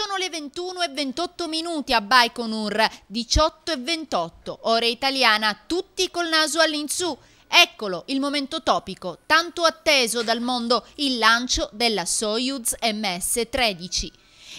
Sono le 21 e 28 minuti a Baikonur, 18 e 28, ora italiana, tutti col naso all'insù. Eccolo il momento topico, tanto atteso dal mondo, il lancio della Soyuz MS-13.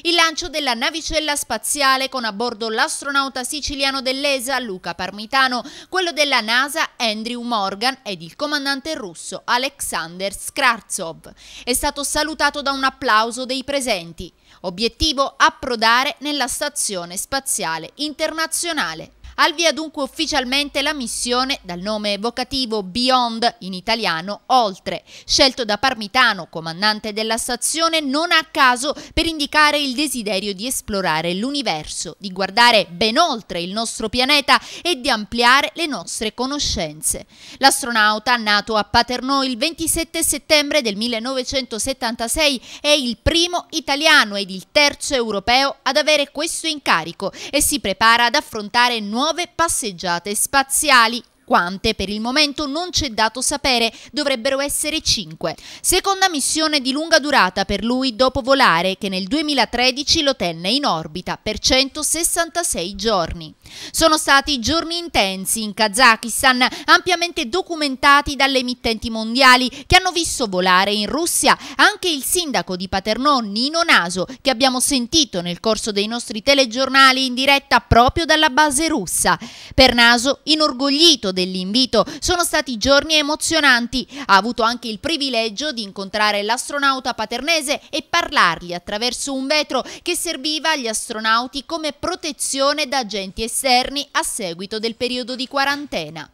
Il lancio della navicella spaziale con a bordo l'astronauta siciliano dell'ESA Luca Parmitano, quello della NASA Andrew Morgan ed il comandante russo Alexander Skratsov. È stato salutato da un applauso dei presenti. Obiettivo approdare nella Stazione Spaziale Internazionale. Al via dunque ufficialmente la missione dal nome evocativo Beyond, in italiano Oltre, scelto da Parmitano, comandante della stazione, non a caso per indicare il desiderio di esplorare l'universo, di guardare ben oltre il nostro pianeta e di ampliare le nostre conoscenze. L'astronauta, nato a Paternò il 27 settembre del 1976, è il primo italiano ed il terzo europeo ad avere questo incarico e si prepara ad affrontare nuove nuove passeggiate spaziali quante per il momento non c'è dato sapere, dovrebbero essere 5. Seconda missione di lunga durata per lui dopo volare che nel 2013 lo tenne in orbita per 166 giorni. Sono stati giorni intensi in Kazakistan, ampiamente documentati dalle emittenti mondiali che hanno visto volare in Russia anche il sindaco di Paternò Nino Naso che abbiamo sentito nel corso dei nostri telegiornali in diretta proprio dalla base russa. Per Naso, inorgoglito dell'invito. Sono stati giorni emozionanti. Ha avuto anche il privilegio di incontrare l'astronauta paternese e parlargli attraverso un vetro che serviva agli astronauti come protezione da agenti esterni a seguito del periodo di quarantena.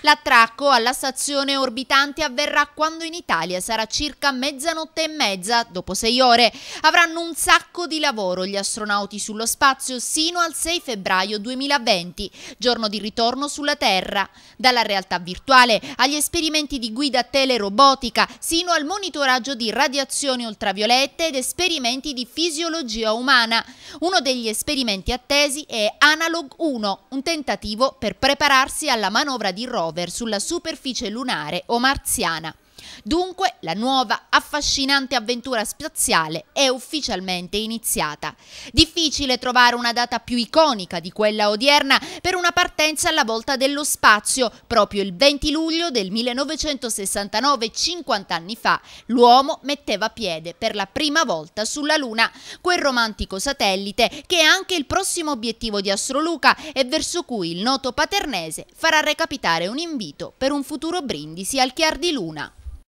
L'attracco alla stazione orbitante avverrà quando in Italia sarà circa mezzanotte e mezza, dopo sei ore. Avranno un sacco di lavoro gli astronauti sullo spazio sino al 6 febbraio 2020, giorno di ritorno sulla Terra. Dalla realtà virtuale agli esperimenti di guida telerobotica sino al monitoraggio di radiazioni ultraviolette ed esperimenti di fisiologia umana. Uno degli esperimenti attesi è Analog 1, un tentativo per prepararsi alla manovra di Roma rover sulla superficie lunare o marziana. Dunque la nuova affascinante avventura spaziale è ufficialmente iniziata. Difficile trovare una data più iconica di quella odierna per una partenza alla volta dello spazio. Proprio il 20 luglio del 1969, 50 anni fa, l'uomo metteva piede per la prima volta sulla Luna, quel romantico satellite che è anche il prossimo obiettivo di Astroluca e verso cui il noto paternese farà recapitare un invito per un futuro brindisi al chiar di luna.